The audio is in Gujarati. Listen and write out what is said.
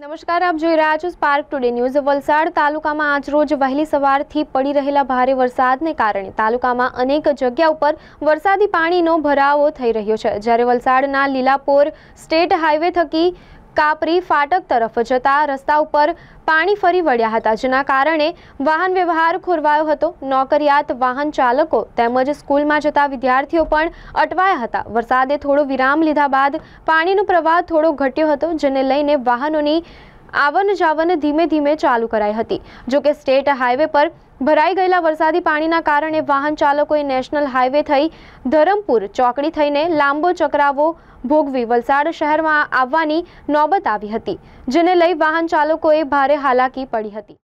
નમસ્કાર આપ જોઈ રહ્યા છો સ્પાર્ક ટુડે ન્યૂઝ વલસાડ તાલુકામાં આજરોજ વહેલી સવારથી પડી રહેલા ભારે વરસાદને કારણે તાલુકામાં અનેક જગ્યા ઉપર વરસાદી પાણીનો ભરાવો થઈ રહ્યો છે જ્યારે વલસાડના લીલાપોર સ્ટેટ હાઈવે થકી કાપરી ફાટક તરફ જતા રસ્તા ઉપર પાણી ફરી વળ્યા હતા જેના કારણે વાહન વ્યવહાર ખોરવાયો હતો નોકરિયાત વાહન ચાલકો તેમજ સ્કૂલમાં જતા વિદ્યાર્થીઓ પણ અટવાયા હતા વરસાદે થોડો વિરામ લીધા બાદ પાણીનો પ્રવાહ થોડો ઘટ્યો હતો જેને લઈને વાહનોની આવન જાવન ધીમે ધીમે ચાલુ કરાઈ હતી જો કે સ્ટેટ હાઈવે પર ભરાઈ ગયેલા વરસાદી પાણીના કારણે વાહન ચાલકોએ નેશનલ હાઈવે થઈ ધરમપુર ચોકડી થઈને લાંબો ચકરાવો ભોગવી વલસાડ શહેરમાં આવવાની નોબત આવી હતી જેને લઈ વાહન ચાલકોએ ભારે હાલાકી પડી હતી